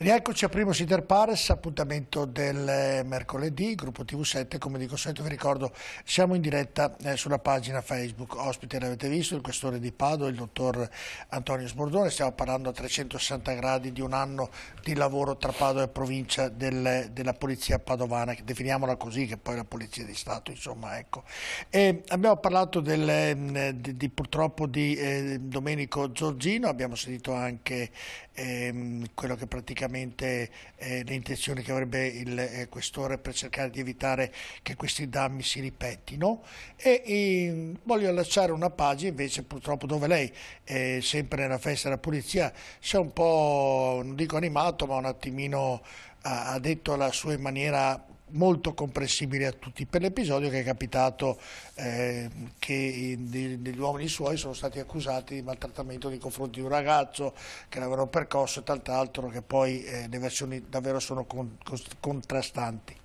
Rieccoci a Primo Sider Pares, appuntamento del eh, mercoledì, gruppo TV7, come dico sempre vi ricordo siamo in diretta eh, sulla pagina Facebook, ospite l'avete visto, il questore di Padova, il dottor Antonio Sbordone, stiamo parlando a 360 gradi di un anno di lavoro tra Padova e provincia del, della polizia padovana, definiamola così che poi è la polizia di Stato, insomma ecco. E abbiamo parlato del, ehm, di, di, purtroppo di eh, Domenico Giorgino, abbiamo sentito anche eh, quello che praticamente sicuramente eh, le intenzioni che avrebbe il eh, questore per cercare di evitare che questi danni si ripetino e, e ehm, voglio lasciare una pagina invece purtroppo dove lei eh, sempre nella festa della pulizia si è un po' non dico animato ma un attimino ha detto la sua in maniera molto comprensibile a tutti per l'episodio che è capitato eh, che degli uomini suoi sono stati accusati di maltrattamento nei confronti di un ragazzo che l'avevano percosso e tant'altro che poi eh, le versioni davvero sono con, con, contrastanti.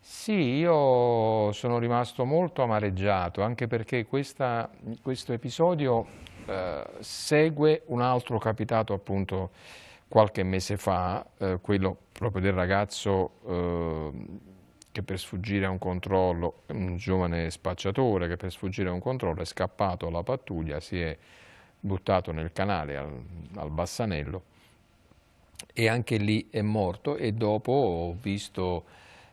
Sì, io sono rimasto molto amareggiato anche perché questa, questo episodio eh, segue un altro capitato appunto qualche mese fa, eh, quello proprio del ragazzo eh, che per sfuggire a un controllo, un giovane spacciatore che per sfuggire a un controllo è scappato alla pattuglia, si è buttato nel canale al, al Bassanello e anche lì è morto e dopo ho visto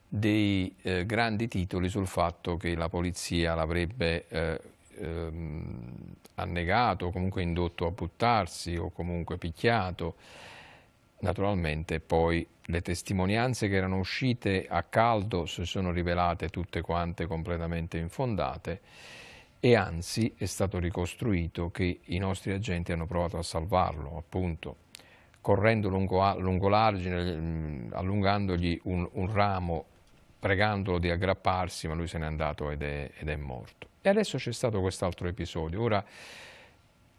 dei eh, grandi titoli sul fatto che la polizia l'avrebbe eh, ehm, annegato, comunque indotto a buttarsi o comunque picchiato naturalmente poi le testimonianze che erano uscite a caldo si sono rivelate tutte quante completamente infondate e anzi è stato ricostruito che i nostri agenti hanno provato a salvarlo, appunto, correndo lungo, lungo l'argine, mm, allungandogli un, un, ramo, pregandolo di aggrapparsi, ma lui se n'è andato ed è, ed è morto. E adesso c'è stato quest'altro episodio. Ora,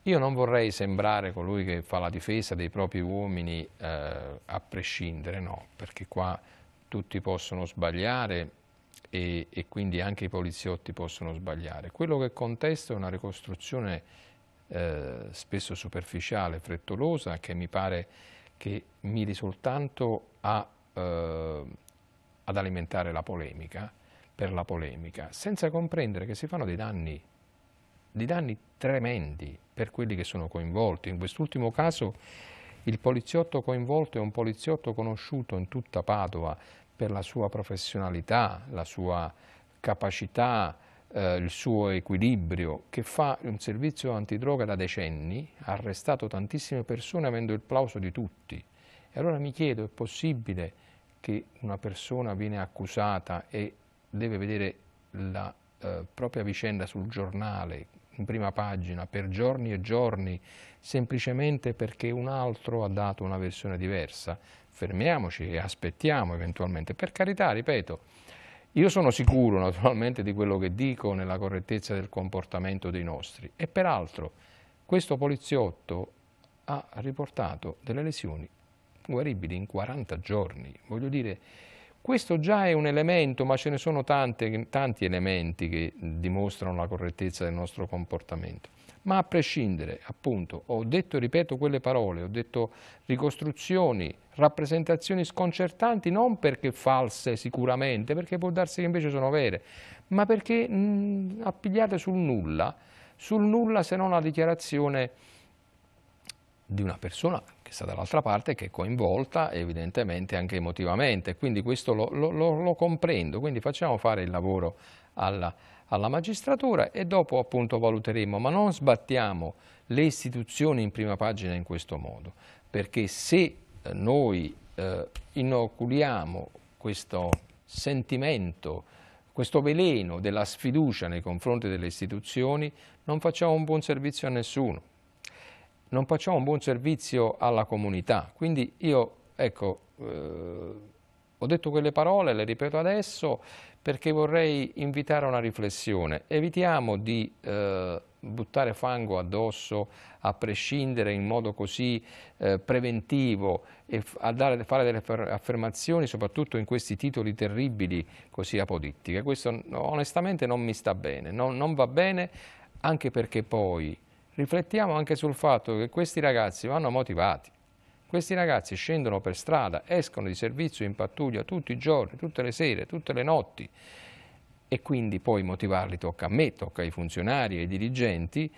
io non vorrei sembrare colui che fa la difesa dei propri uomini eh, a prescindere, no, perché qua tutti possono sbagliare e, e, quindi anche i poliziotti possono sbagliare. Quello che contesto è una ricostruzione eh, spesso superficiale, frettolosa, che mi pare che miri soltanto a, eh, ad alimentare la polemica, per la polemica, senza comprendere che si fanno dei danni di danni tremendi per quelli che sono coinvolti. In quest'ultimo caso il poliziotto coinvolto è un poliziotto conosciuto in tutta Padova per la sua professionalità, la sua capacità, eh, il suo equilibrio, che fa un servizio antidroga da decenni, ha arrestato tantissime persone avendo il plauso di tutti. E allora mi chiedo, è possibile che una persona viene accusata e deve vedere la eh, propria vicenda sul giornale in prima pagina per giorni e giorni semplicemente perché un altro ha dato una versione diversa. Fermiamoci e aspettiamo eventualmente. Per carità, ripeto, io sono sicuro naturalmente di quello che dico nella correttezza del comportamento dei nostri e peraltro questo poliziotto ha riportato delle lesioni guaribili in 40 giorni. Voglio dire, questo già è un elemento, ma ce ne sono tante, tanti elementi che dimostrano la correttezza del nostro comportamento. Ma a prescindere, appunto, ho detto e ripeto quelle parole, ho detto ricostruzioni, rappresentazioni sconcertanti, non perché false sicuramente, perché può darsi che invece sono vere, ma perché mh, appigliate sul nulla, sul nulla se non la dichiarazione di una persona che sta dall'altra parte, che è coinvolta evidentemente anche emotivamente, quindi questo lo, lo, lo comprendo, quindi facciamo fare il lavoro alla, alla magistratura e dopo appunto valuteremo, ma non sbattiamo le istituzioni in prima pagina in questo modo, perché se eh, noi eh, inoculiamo questo sentimento, questo veleno della sfiducia nei confronti delle istituzioni, non facciamo un buon servizio a nessuno non facciamo un buon servizio alla comunità. Quindi io, ecco, eh, ho detto quelle parole, le ripeto adesso, perché vorrei invitare a una riflessione. Evitiamo di eh, buttare fango addosso a prescindere in modo così eh, preventivo e a dare, fare delle affermazioni soprattutto in questi titoli terribili così apodittiche. Questo onestamente non mi sta bene, non, non va bene anche perché poi riflettiamo anche sul fatto che questi ragazzi vanno motivati. Questi ragazzi scendono per strada, escono di servizio in pattuglia tutti i giorni, tutte le sere, tutte le notti e quindi poi motivarli tocca a me, tocca ai funzionari, e ai dirigenti,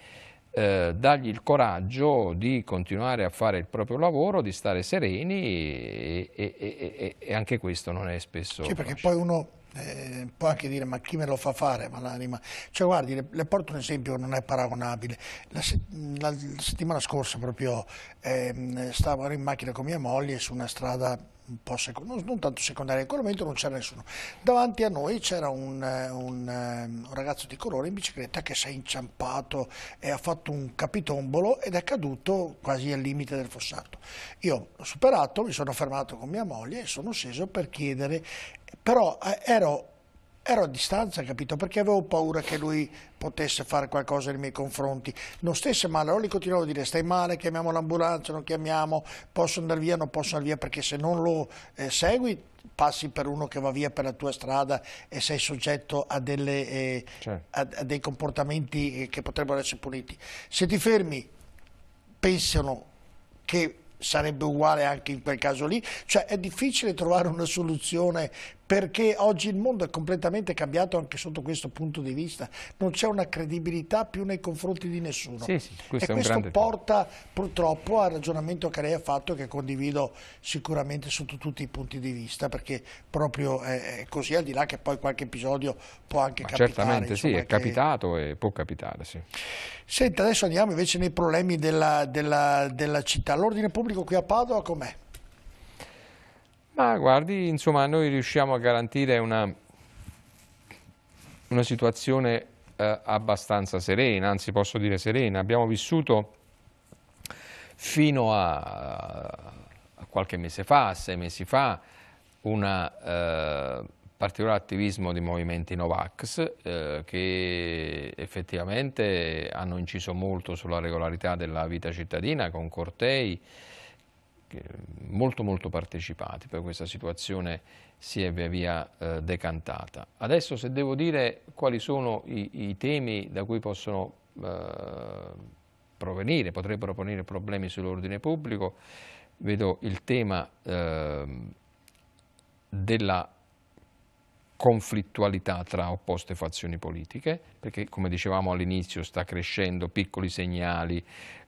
eh, dargli il coraggio di continuare a fare il proprio lavoro, di stare sereni e, e, e, e anche questo non è spesso... Sì, perché conosciuto. poi uno eh, può anche dire ma chi me lo fa fare ma l'anima cioè guardi le, le, porto un esempio che non è paragonabile la, se, la, la settimana scorsa proprio eh, stavo in macchina con mia moglie su una strada un po' non, non tanto secondaria in quel momento non c'era nessuno davanti a noi c'era un, un, un, ragazzo di colore in bicicletta che si è inciampato e ha fatto un capitombolo ed è caduto quasi al limite del fossato io l'ho superato mi sono fermato con mia moglie e sono sceso per chiedere però eh, ero, ero a distanza, capito? Perché avevo paura che lui potesse fare qualcosa nei miei confronti. Non stesse male, allora gli continuavo a dire stai male, chiamiamo l'ambulanza, non chiamiamo, posso andare via, non posso andare via, perché se non lo eh, segui passi per uno che va via per la tua strada e sei soggetto a, delle, eh, certo. a, a dei comportamenti eh, che potrebbero essere puniti. Se ti fermi, pensano che sarebbe uguale anche in quel caso lì, cioè è difficile trovare una soluzione perché oggi il mondo è completamente cambiato anche sotto questo punto di vista, non c'è una credibilità più nei confronti di nessuno sì, sì, questo e questo grande... porta purtroppo al ragionamento che lei ha fatto che condivido sicuramente sotto tutti i punti di vista perché proprio è così al di là che poi qualche episodio può anche Ma capitare. Certamente insomma, sì, è capitato e può capitare sì. Senta, adesso andiamo invece nei problemi della, della, della città, l'ordine pubblico qui a Padova com'è? Ma guardi, insomma, noi riusciamo a garantire una, una situazione eh, abbastanza serena, anzi posso dire serena. Abbiamo vissuto fino a, a qualche mese fa, sei mesi fa, un eh, particolare attivismo di movimenti Novax eh, che effettivamente hanno inciso molto sulla regolarità della vita cittadina con cortei, molto molto partecipati, poi questa situazione si è via via eh, decantata. Adesso se devo dire quali sono i, i temi da cui possono eh, provenire, potrebbero provenire problemi sull'ordine pubblico, vedo il tema eh, della conflittualità tra opposte fazioni politiche, perché come dicevamo all'inizio sta crescendo piccoli segnali,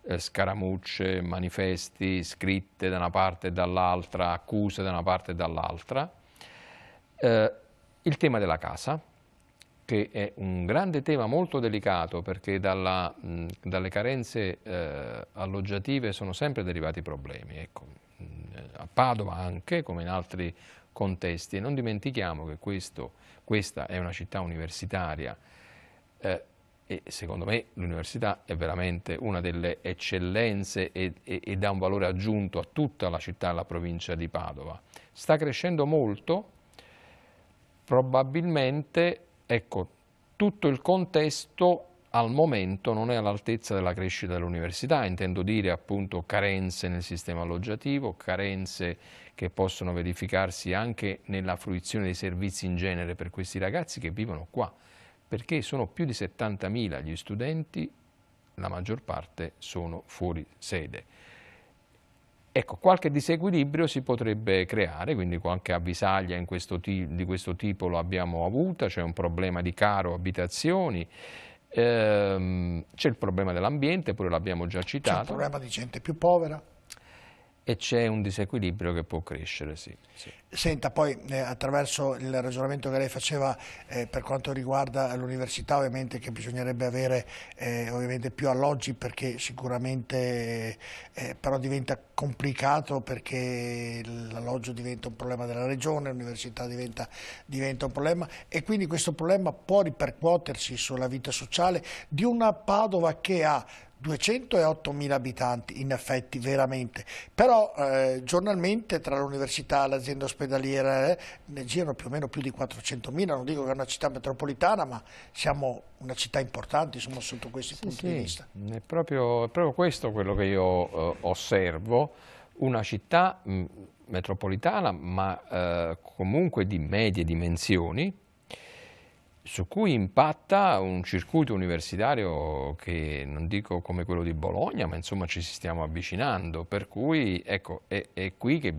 eh, scaramucce, manifesti, scritte da una parte e dall'altra, accuse da una parte e dall'altra. Eh, il tema della casa, che è un grande tema molto delicato perché dalla, mh, dalle carenze eh, alloggiative sono sempre derivati problemi. Ecco, mm, a Padova anche, come in altri contesti, e non dimentichiamo che questo, questa è una città universitaria eh, e secondo me l'università è veramente una delle eccellenze e, e, e dà un valore aggiunto a tutta la città e alla provincia di Padova. Sta crescendo molto, probabilmente ecco, tutto il contesto al momento non è all'altezza della crescita dell'università, intendo dire appunto carenze nel sistema alloggiativo, carenze che possono verificarsi anche nella fruizione dei servizi in genere per questi ragazzi che vivono qua perché sono più di 70.000 gli studenti, la maggior parte sono fuori sede. Ecco, qualche disequilibrio si potrebbe creare, quindi qualche avvisaglia questo di questo tipo lo abbiamo avuta, c'è cioè un problema di caro abitazioni, ehm, c'è il problema dell'ambiente, pure l'abbiamo già citato. C'è il problema di gente più povera e c'è un disequilibrio che può crescere, sì. sì. Senta, poi eh, attraverso il ragionamento che lei faceva eh, per quanto riguarda l'università, ovviamente che bisognerebbe avere eh, più alloggi perché sicuramente eh, però diventa complicato perché l'alloggio diventa un problema della regione, l'università diventa, diventa, un problema e quindi questo problema può ripercuotersi sulla vita sociale di una Padova che ha 208 mila abitanti in effetti veramente, però eh, giornalmente tra l'università, l'azienda ospedaliera eh, ne girano più o meno più di 400 mila non dico che è una città metropolitana ma siamo una città importante insomma, sotto questi sì, punti sì. di vista. È proprio, è proprio, questo quello che io eh, osservo, una città mh, mm, metropolitana ma eh, comunque di medie dimensioni su cui impatta un circuito universitario che non dico come quello di Bologna, ma insomma ci stiamo avvicinando, per cui ecco, è, è qui che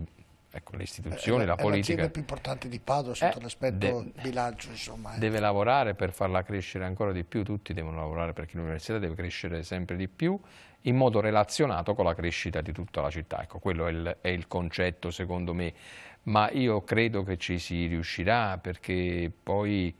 ecco, le istituzioni, eh, la politica... È la più importante di Padova eh, sotto l'aspetto de, bilancio, insomma. Eh. Deve lavorare per farla crescere ancora di più, tutti devono lavorare perché l'università deve crescere sempre di più in modo relazionato con la crescita di tutta la città. Ecco, quello è il, è il concetto secondo me, ma io credo che ci si riuscirà perché poi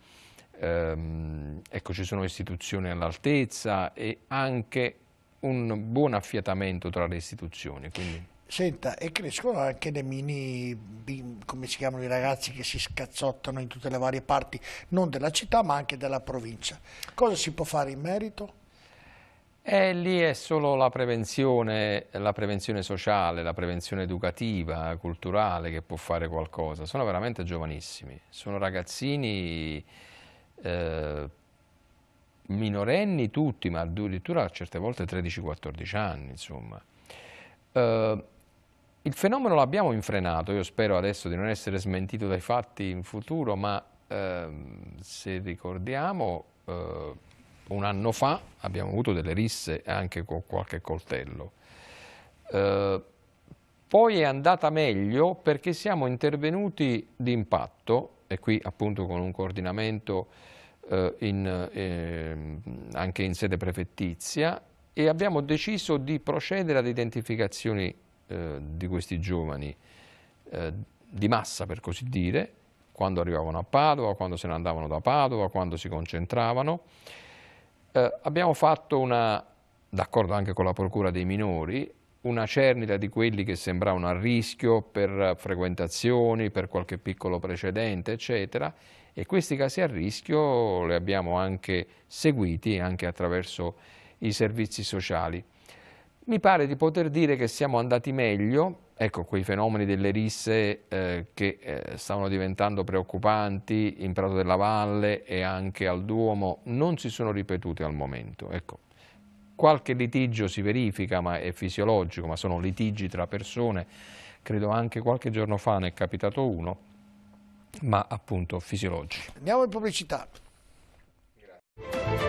ehm, ecco, ci sono istituzioni all'altezza e anche un buon affiatamento tra le istituzioni. Quindi... Senta, e crescono anche dei mini, come si chiamano i ragazzi che si scazzottano in tutte le varie parti, non della città ma anche della provincia. Cosa si può fare in merito? Eh, lì è solo la prevenzione, la prevenzione sociale, la prevenzione educativa, culturale che può fare qualcosa. Sono veramente giovanissimi, sono ragazzini eh, minorenni tutti, ma addirittura a certe volte 13-14 anni, insomma. Eh, il fenomeno l'abbiamo infrenato, io spero adesso di non essere smentito dai fatti in futuro, ma ehm, se ricordiamo eh, un anno fa abbiamo avuto delle risse anche con qualche coltello. Eh, poi è andata meglio perché siamo intervenuti d'impatto, e qui appunto con un coordinamento eh, in, eh, anche in sede prefettizia, e abbiamo deciso di procedere ad identificazioni eh, di questi giovani eh, di massa, per così dire, quando arrivavano a Padova, quando se ne andavano da Padova, quando si concentravano. Eh, abbiamo fatto una, d'accordo anche con la Procura dei Minori, una cernita di quelli che sembravano a rischio per frequentazioni, per qualche piccolo precedente, eccetera, e questi casi a rischio li abbiamo anche seguiti anche attraverso i servizi sociali. Mi pare di poter dire che siamo andati meglio, ecco quei fenomeni delle risse eh, che eh, stavano diventando preoccupanti in Prato della Valle e anche al Duomo non si sono ripetuti al momento. Ecco. Qualche litigio si verifica, ma è fisiologico, ma sono litigi tra persone, credo anche qualche giorno fa ne è capitato uno, ma appunto fisiologici. Andiamo in pubblicità. Grazie.